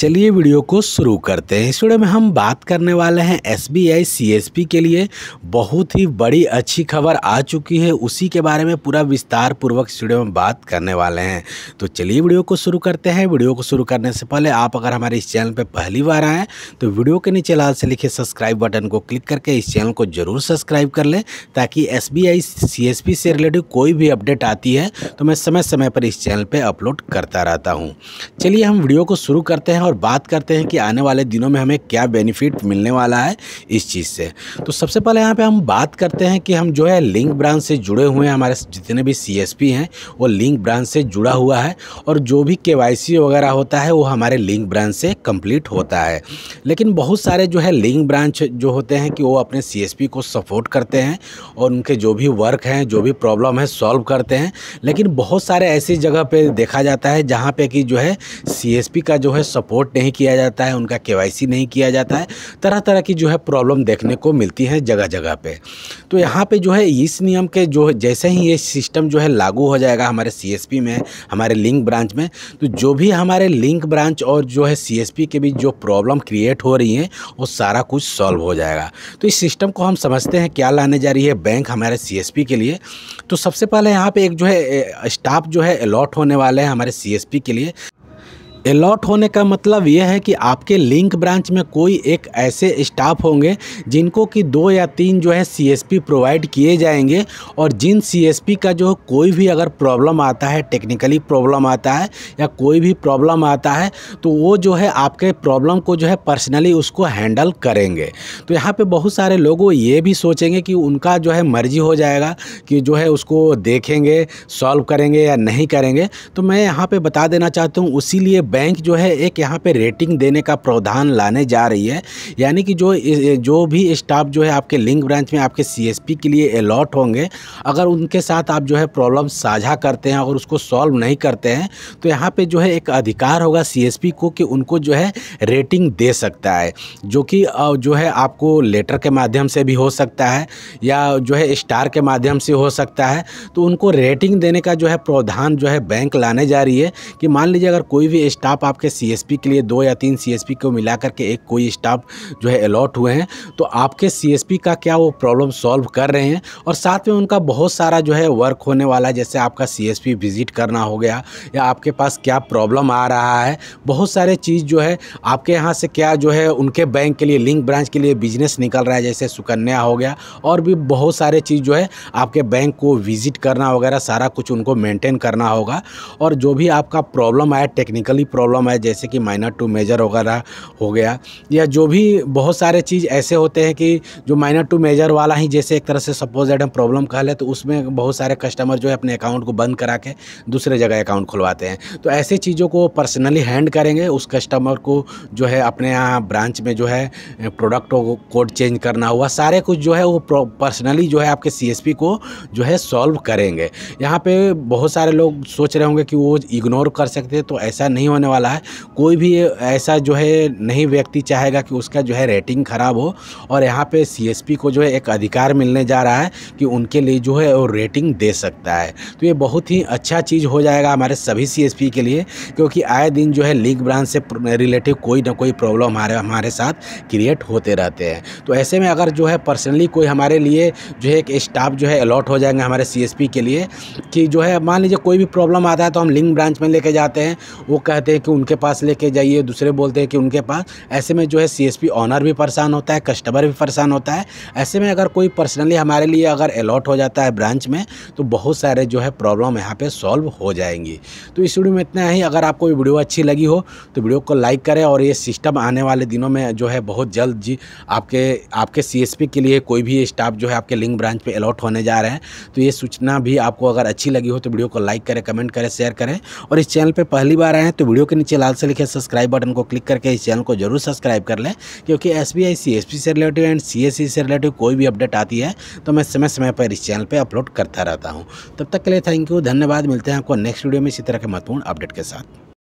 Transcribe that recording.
चलिए वीडियो को शुरू करते हैं इस वीडियो में हम बात करने वाले हैं S B I C S P के लिए बहुत ही बड़ी अच्छी खबर आ चुकी है उसी के बारे में पूरा विस्तार पूर्वक इस वीडियो में बात करने वाले हैं तो चलिए वीडियो को शुरू करते हैं वीडियो को शुरू करने से पहले आप अगर हमारे इस चैनल पर पहली बार आएँ तो वीडियो के नीचे लाल से लिखे सब्सक्राइब बटन को क्लिक करके इस चैनल को जरूर सब्सक्राइब कर लें ताकि S B I C S P से रिलेटेड कोई भी अपडेट आती है तो मैं समय समय पर इस चैनल पर अपलोड करता रहता हूँ चलिए हम वीडियो को शुरू करते हैं और बात करते हैं कि आने वाले दिनों में हमें क्या बेनिफिट मिलने वाला है इस चीज़ से तो सबसे पहले यहाँ पर हम बात करते हैं कि हम जो है लिंक ब्रांच से जुड़े हुए हैं हमारे जितने भी सी हैं वो लिंक ब्रांच से जुड़ा हुआ है और जो भी के वगैरह होता है वो हमारे लिंक ब्रांच से कंप्लीट होता है लेकिन बहुत सारे जो है लिंक ब्रांच जो होते हैं कि वो अपने सी को सपोर्ट करते हैं और उनके जो भी वर्क हैं जो भी प्रॉब्लम है सॉल्व करते हैं लेकिन बहुत सारे ऐसी जगह पर देखा जाता है जहाँ पर कि जो है सी का जो है सपोर्ट वोट नहीं किया जाता है उनका के नहीं किया जाता है तरह तरह की जो है प्रॉब्लम देखने को मिलती है जगह जगह पर तो यहाँ पर जो है इस नियम के जो जैसे ही ये सिस्टम जो है लागू हो जाएगा हमारे सी में हमारे लिंक ब्रांच में तो जो भी हमारे लिंक ब्रांच और जो है सी के बीच जो प्रॉब्लम क्रिएट हो रही है वो सारा कुछ सॉल्व हो जाएगा तो इस सिस्टम को हम समझते हैं क्या लाने जा रही है बैंक हमारे सी के लिए तो सबसे पहले यहाँ पे एक जो है स्टाफ जो है अलॉट होने वाले हैं हमारे सी के लिए अलॉट होने का मतलब यह है कि आपके लिंक ब्रांच में कोई एक ऐसे स्टाफ होंगे जिनको कि दो या तीन जो है सीएसपी प्रोवाइड किए जाएंगे और जिन सीएसपी का जो कोई भी अगर प्रॉब्लम आता है टेक्निकली प्रॉब्लम आता है या कोई भी प्रॉब्लम आता है तो वो जो है आपके प्रॉब्लम को जो है पर्सनली उसको हैंडल करेंगे तो यहाँ पर बहुत सारे लोग ये भी सोचेंगे कि उनका जो है मर्जी हो जाएगा कि जो है उसको देखेंगे सॉल्व करेंगे या नहीं करेंगे तो मैं यहाँ पर बता देना चाहता हूँ उसी बैंक जो है एक यहाँ पे रेटिंग देने का प्रावधान लाने जा रही है यानी कि जो जो भी स्टाफ जो है आपके लिंक ब्रांच में आपके सी के लिए अलॉट होंगे अगर उनके साथ आप जो है प्रॉब्लम साझा करते हैं और उसको सॉल्व नहीं करते हैं तो यहाँ पर जो है एक अधिकार होगा सी को कि उनको जो है रेटिंग दे सकता है जो कि जो है आपको लेटर के माध्यम से भी हो सकता है या जो है स्टार के माध्यम से हो सकता है तो उनको रेटिंग देने का जो है प्रावधान जो है बैंक लाने जा रही है कि मान लीजिए अगर कोई भी स्टाफ आपके सी के लिए दो या तीन सी को मिला करके एक कोई स्टाफ जो है अलॉट हुए हैं तो आपके सी का क्या वो प्रॉब्लम सॉल्व कर रहे हैं और साथ में उनका बहुत सारा जो है वर्क होने वाला है जैसे आपका सी विजिट करना हो गया या आपके पास क्या प्रॉब्लम आ रहा है बहुत सारे चीज़ जो है आपके यहाँ से क्या जो है उनके बैंक के लिए लिंक ब्रांच के लिए बिजनेस निकल रहा है जैसे सुकन्या हो गया और भी बहुत सारे चीज़ जो है आपके बैंक को विजिट करना वगैरह सारा कुछ उनको मेंटेन करना होगा और जो भी आपका प्रॉब्लम आया टेक्निकली प्रॉब्लम है जैसे कि माइनर टू मेजर वगैरह हो गया या जो भी बहुत सारे चीज़ ऐसे होते हैं कि जो माइनर टू मेजर वाला ही जैसे एक तरह से सपोज एड हम प्रॉब्लम कह लें तो उसमें बहुत सारे कस्टमर जो है अपने अकाउंट को बंद करा के दूसरे जगह अकाउंट खुलवाते हैं तो ऐसे चीज़ों को पर्सनली हैंड करेंगे उस कस्टमर को जो है अपने यहाँ ब्रांच में जो है प्रोडक्ट कोड चेंज करना हुआ सारे कुछ जो है वो पर्सनली जो है आपके सी को जो है सॉल्व करेंगे यहाँ पे बहुत सारे लोग सोच रहे होंगे कि वो इग्नोर कर सकते हैं तो ऐसा नहीं होने वाला है कोई भी ऐसा जो है नहीं व्यक्ति चाहेगा कि उसका जो है रेटिंग ख़राब हो और यहाँ पे सीएसपी को जो है एक अधिकार मिलने जा रहा है कि उनके लिए जो है वो रेटिंग दे सकता है तो ये बहुत ही अच्छा चीज़ हो जाएगा हमारे सभी सी के लिए क्योंकि आए दिन जो है लीग ब्रांच से रिलेटिव कोई ना कोई प्रॉब्लम हमारे हमारे साथ क्रिएट होते रहते हैं तो ऐसे में अगर जो है पर्सनली कोई हमारे लिए जो है एक स्टाफ जो है अलॉट हो जाएंगे हमारे सी के लिए कि जो है मान लीजिए कोई भी प्रॉब्लम आता है तो हम लिंक ब्रांच में लेके जाते हैं वो कहते बोलते हैं कि उनके पास लेके जाइए दूसरे बोलते हैं कि उनके पास ऐसे में जो है सीएसपी ऑनर भी परेशान होता है कस्टमर भी परेशान होता है ऐसे में अगर कोई पर्सनली हमारे लिए अगर अलॉट हो जाता है ब्रांच में तो बहुत सारे जो है प्रॉब्लम यहाँ पर सॉल्व हो जाएंगी तो इस वीडियो में इतना ही अगर आपको वीडियो अच्छी लगी हो तो वीडियो को लाइक करें और ये सिस्टम आने वाले दिनों में जो है बहुत जल्द जी आपके आपके सीएसपी के लिए कोई भी स्टाफ जो है आपके लिंक ब्रांच पर अलॉट होने जा रहे हैं तो ये सूचना भी आपको अगर अच्छी लगी हो तो वीडियो को लाइक करें कमेंट करें शेयर करें और इस चैनल पर पहली बार आए हैं तो वीडियो वीडियो के नीचे लाल से लिखे सब्सक्राइब बटन को क्लिक करके इस चैनल को जरूर सब्सक्राइब कर लें क्योंकि एस बी से रिलेटिव एंड सी से रिलेटिव कोई भी अपडेट आती है तो मैं समय समय पर इस चैनल पर अपलोड करता रहता हूँ तब तक के लिए थैंक यू धन्यवाद मिलते हैं आपको नेक्स्ट वीडियो में इसी तरह के महत्वपूर्ण अपडेट के साथ